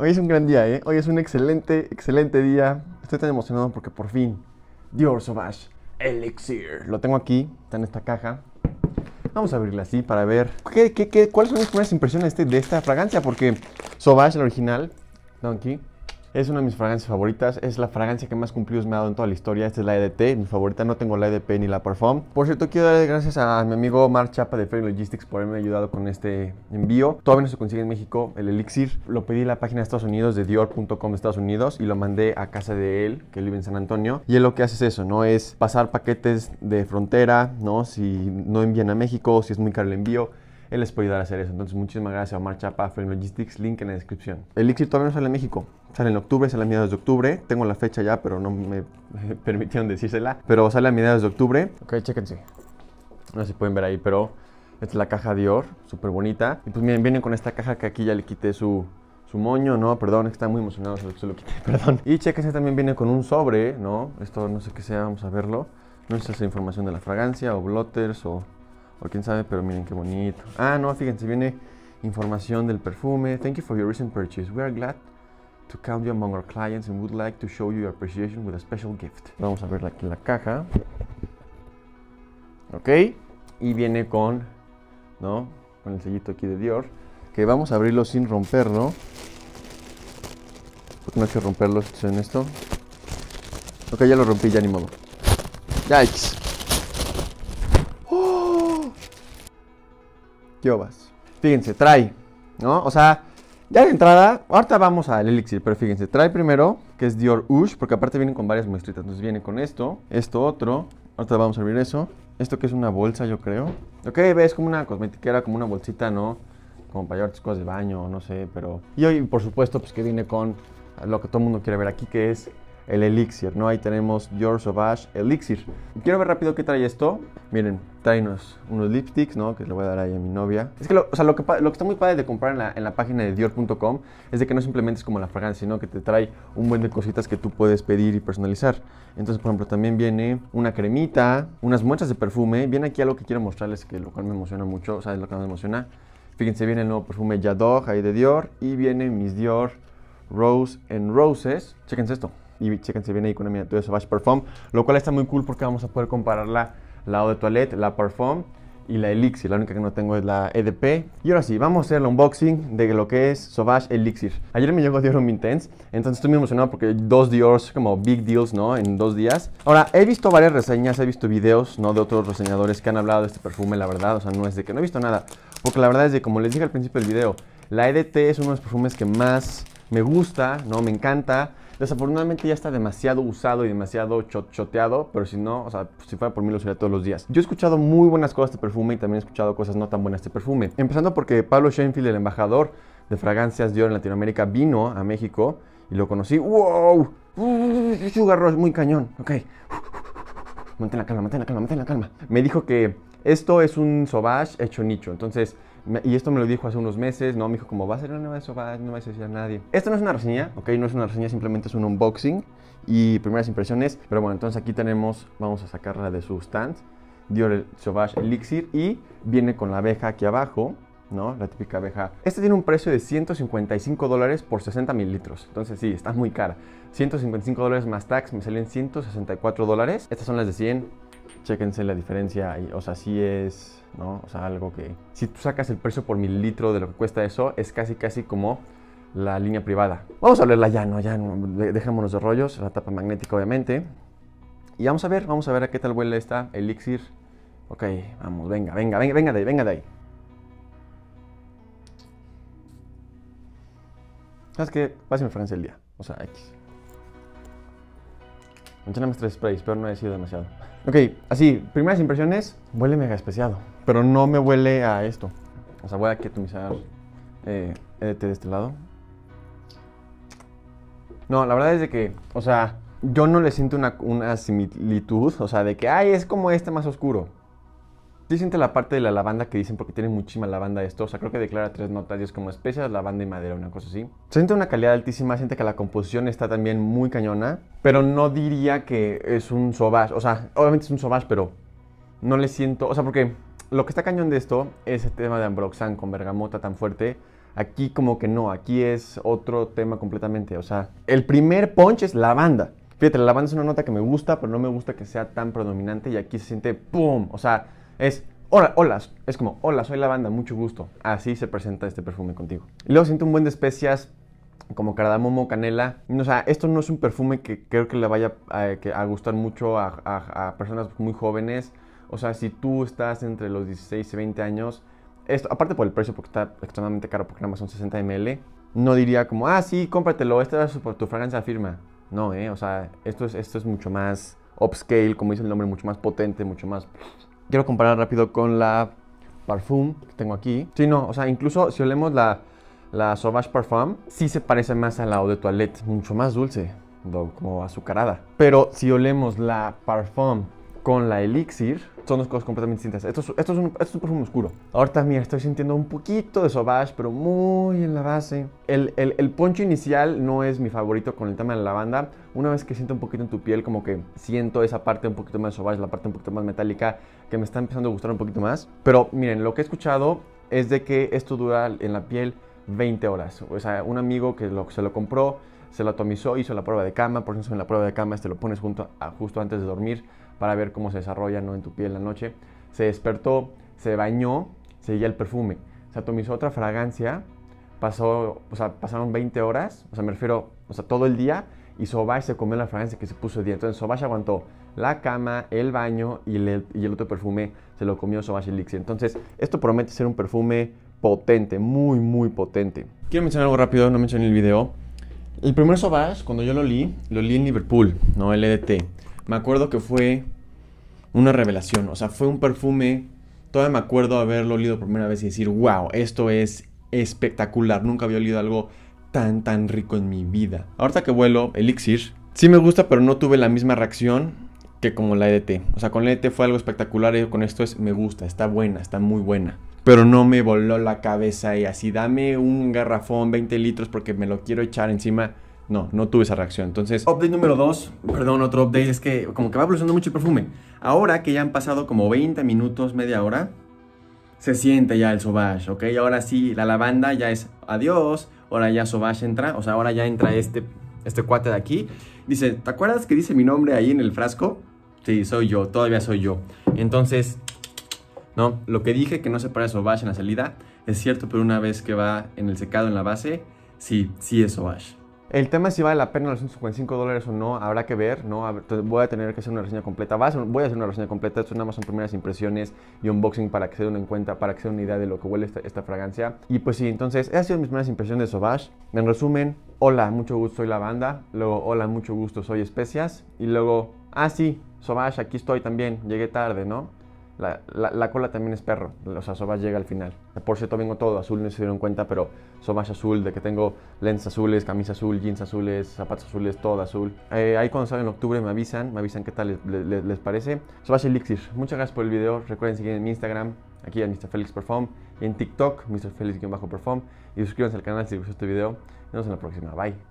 hoy es un gran día, ¿eh? Hoy es un excelente, excelente día. Estoy tan emocionado porque por fin, Dior Sauvage Elixir. Lo tengo aquí, está en esta caja. Vamos a abrirla así para ver qué, qué, cuáles son mis primeras impresiones de, esta fragancia, porque Sauvage, el original, Donkey, es una de mis fragancias favoritas, es la fragancia que más cumplidos me ha dado en toda la historia. Esta es la EDT, mi favorita, no tengo la EDP ni la Parfum. Por cierto, quiero darle gracias a mi amigo Mark Chapa de Freight Logistics por haberme ayudado con este envío. Todavía no se consigue en México el elixir. Lo pedí en la página de Estados Unidos, de Dior.com Estados Unidos, y lo mandé a casa de él, que vive en San Antonio. Y él lo que hace es eso, ¿no? Es pasar paquetes de frontera, ¿no? Si no envían a México, si es muy caro el envío, él les puede ayudar a hacer eso. Entonces, muchísimas gracias a Omar Chapa, Frame Logistics, link en la descripción. Elixir todavía no sale en México, sale en octubre, sale a mediados de octubre. Tengo la fecha ya, pero no me permitieron decírsela. Pero sale a mediados de octubre. Ok, chéquense. No sé si pueden ver ahí, pero esta es la caja Dior, súper bonita. Y pues miren, vienen con esta caja que aquí ya le quité su, su moño, ¿no? Perdón, está muy emocionado, se lo, se lo quité, perdón. Y chéquense, también viene con un sobre, ¿no? Esto no sé qué sea, vamos a verlo. No sé si es información de la fragancia o blotters o o quién sabe, pero miren qué bonito. Ah, no, fíjense, viene información del perfume. Thank you for your recent purchase. We are glad to count you among our clients and would like to show you your appreciation with a special gift. Vamos a ver aquí la caja. Ok. Y viene con, ¿no? Con el sellito aquí de Dior. Que vamos a abrirlo sin romperlo. Porque no hay que romperlo, en esto. Ok, ya lo rompí, ya ni modo. Yikes. Kiobas. Fíjense, trae, ¿no? O sea, ya de entrada, ahorita vamos al elixir, pero fíjense, trae primero, que es Dior Ush, porque aparte vienen con varias muestritas. Entonces viene con esto, esto otro, ahorita vamos a abrir eso. Esto que es una bolsa, yo creo. Lo que ves como una cosmetiquera, como una bolsita, ¿no? Como para llevar cosas de baño, no sé, pero... Y hoy, por supuesto, pues que viene con lo que todo el mundo quiere ver aquí, que es el elixir, ¿no? Ahí tenemos Dior Sauvage Elixir. Quiero ver rápido qué trae esto. Miren, trae unos, lipsticks, ¿no? Que le voy a dar ahí a mi novia. Es que lo, o sea, lo, que, está muy padre de comprar en la, página de Dior.com es de que no simplemente es como la fragancia, sino que te trae un buen de cositas que tú puedes pedir y personalizar. Entonces, por ejemplo, también viene una cremita, unas muestras de perfume. Viene aquí algo que quiero mostrarles, que lo cual me emociona mucho, o sea, es lo que más me emociona. Fíjense, viene el nuevo perfume Yadog ahí de Dior y viene mis Dior Rose and Roses. Chéquense esto y chéquense bien ahí con una miniatura de Sauvage Parfum. lo cual está muy cool porque vamos a poder compararla. la, de Toilette, la Parfum y la Elixir. La única que no tengo es la EDP. Y ahora sí, vamos a hacer el unboxing de lo que es Sauvage Elixir. Ayer me llegó Diorum Intense, entonces estoy muy emocionado porque dos Diors, como big deals, ¿no? En dos días. Ahora, he visto varias reseñas, he visto videos, ¿no? De otros reseñadores que han hablado de este perfume, la verdad. O sea, no es de que no he visto nada. Porque la verdad es de, como les dije al principio del video, la EDT es uno de los perfumes que más me gusta, ¿no? Me encanta. Desafortunadamente ya está demasiado usado y demasiado choteado, pero si no, o sea, si fuera por mí lo usaría todos los días. Yo he escuchado muy buenas cosas de perfume y también he escuchado cosas no tan buenas de este perfume. Empezando porque Pablo Sheinfield, el embajador de fragancias Dior en Latinoamérica, vino a México y lo conocí. ¡Wow! Sugar es muy cañón. Ok. Mantén la calma, mantén la calma, mantén la calma. Me dijo que esto es un sauvage hecho nicho. Entonces, y esto me lo dijo hace unos meses, ¿no? Me dijo como, va a ser una nueva de no va a decir nadie. Esto no es una reseña, ¿ok? No es una reseña, simplemente es un unboxing y primeras impresiones. Pero bueno, entonces aquí tenemos, vamos a sacarla de su stand. Dior Sauvage Elixir y viene con la abeja aquí abajo. ¿no? La típica abeja. Este tiene un precio de 155 dólares por 60 mililitros. Entonces sí, está muy cara. 155 dólares más tax me salen 164 dólares. Estas son las de 100 chéquense la diferencia, o sea, sí es, ¿no? O sea, algo que... Si tú sacas el precio por mililitro de lo que cuesta eso, es casi, casi como la línea privada. Vamos a verla ya, ¿no? Ya, dejémonos de rollos, la tapa magnética obviamente. Y vamos a ver, vamos a ver a qué tal huele esta elixir. Ok, vamos, venga, venga, venga, venga de ahí, venga de ahí. ¿Sabes qué? Pásame Francia el día, o sea, X. Manché más tres sprays, pero no ha sido demasiado. Ok, así, primeras impresiones, huele mega especiado. Pero no me huele a esto. O sea, voy a ketomizar eh, e té de este lado. No, la verdad es de que, o sea, yo no le siento una, similitud. O sea, de que, ay, es como este más oscuro. Sí siente la parte de la lavanda que dicen porque tiene muchísima lavanda esto. O sea, creo que declara tres notas y es como especias, lavanda y madera, una cosa así. siente una calidad altísima, siente que la composición está también muy cañona. Pero no diría que es un sobás. O sea, obviamente es un sobás, pero no le siento. O sea, porque lo que está cañón de esto es el tema de Ambroxan con bergamota tan fuerte. Aquí, como que no, aquí es otro tema completamente. O sea, el primer punch es lavanda. Fíjate, la lavanda es una nota que me gusta, pero no me gusta que sea tan predominante. Y aquí se siente ¡pum! O sea, es Hola, hola, es como, hola, soy lavanda, mucho gusto. Así se presenta este perfume contigo. Y luego siento un buen de especias como cardamomo, canela. O sea, esto no es un perfume que creo que le vaya a, gustar mucho a, personas muy jóvenes. O sea, si tú estás entre los 16 y 20 años, esto, aparte por el precio, porque está extremadamente caro, porque nada más son 60 ml, no diría como, ah, sí, cómpratelo, esta es tu fragancia firma. No, eh, o sea, esto es, esto es mucho más upscale, como dice el nombre, mucho más potente, mucho más... Quiero comparar rápido con la Parfum que tengo aquí. Sí, no, o sea, incluso si olemos la la Sauvage Parfum sí se parece más a la Eau de Toilette, mucho más dulce, como azucarada. Pero si olemos la Parfum con la Elixir, son dos cosas completamente distintas. Esto es, un, perfume oscuro. Ahorita, mira, estoy sintiendo un poquito de Sauvage, pero muy en la base. El, poncho inicial no es mi favorito con el tema de la lavanda. Una vez que siento un poquito en tu piel, como que siento esa parte un poquito más Sauvage, la parte un poquito más metálica, que me está empezando a gustar un poquito más. Pero miren, lo que he escuchado es de que esto dura en la piel 20 horas. O sea, un amigo que lo, se lo compró, se lo atomizó, hizo la prueba de cama, por eso en la prueba de cama te este, lo pones junto a, justo antes de dormir para ver cómo se desarrolla ¿no? en tu piel en la noche. Se despertó, se bañó, seguía el perfume, se atomizó otra fragancia, pasó, o sea, pasaron 20 horas, o sea, me refiero, o sea, todo el día, y Sobash se comió la fragancia que se puso el día. Entonces Sobash aguantó la cama, el baño y, y el otro perfume se lo comió Sobash Elixir. Entonces, esto promete ser un perfume potente, muy, muy potente. Quiero mencionar algo rápido, no mencioné el video. El primer Sauvage, cuando yo lo li, lo li en Liverpool, no el EDT Me acuerdo que fue una revelación, o sea, fue un perfume. Todavía me acuerdo haberlo olido por primera vez y decir, wow, esto es espectacular. Nunca había olido algo tan, tan rico en mi vida. Ahorita que vuelo, Elixir, sí me gusta, pero no tuve la misma reacción que como la EDT. O sea, con la EDT fue algo espectacular y con esto es me gusta, está buena, está muy buena pero no me voló la cabeza y así, dame un garrafón, 20 litros, porque me lo quiero echar encima. No, no tuve esa reacción. Entonces, update número 2, perdón, otro update es que como que va evolucionando mucho el perfume. Ahora que ya han pasado como 20 minutos, media hora, se siente ya el sauvage, ¿ok? Ahora sí, la lavanda ya es adiós, ahora ya sauvage entra, o sea, ahora ya entra este, este cuate de aquí. Dice, ¿te acuerdas que dice mi nombre ahí en el frasco? Sí, soy yo, todavía soy yo. Entonces, ¿no? Lo que dije que no se para Sobash en la salida es cierto, pero una vez que va en el secado en la base, sí, sí es Sobash. El tema es si vale la pena los 155 dólares o no, habrá que ver, ¿no? Voy a tener que hacer una reseña completa. Voy a hacer una reseña completa, esto nada más son primeras impresiones y unboxing para que se den en cuenta, para que se den una idea de lo que huele esta, fragancia. Y pues sí, entonces, he sido mis primeras impresiones de Sauvage. En resumen, hola, mucho gusto, soy Lavanda. Luego, hola, mucho gusto, soy Especias. Y luego, ah sí, Sauvage, aquí estoy también, llegué tarde, ¿no? La, cola también es perro, o sea, Sobash llega al final. Por cierto, vengo todo azul, no se dieron cuenta, pero Sobash azul, de que tengo lentes azules, camisa azul, jeans azules, zapatos azules, todo azul. Eh, ahí cuando salga en octubre me avisan, me avisan qué tal les, parece. Sobash Elixir, muchas gracias por el video, recuerden seguir en mi Instagram, aquí en Mr. Felix Perform, en TikTok, Mr. Felix-Perform, y suscríbanse al canal si les gustó este video. Nos vemos en la próxima, bye.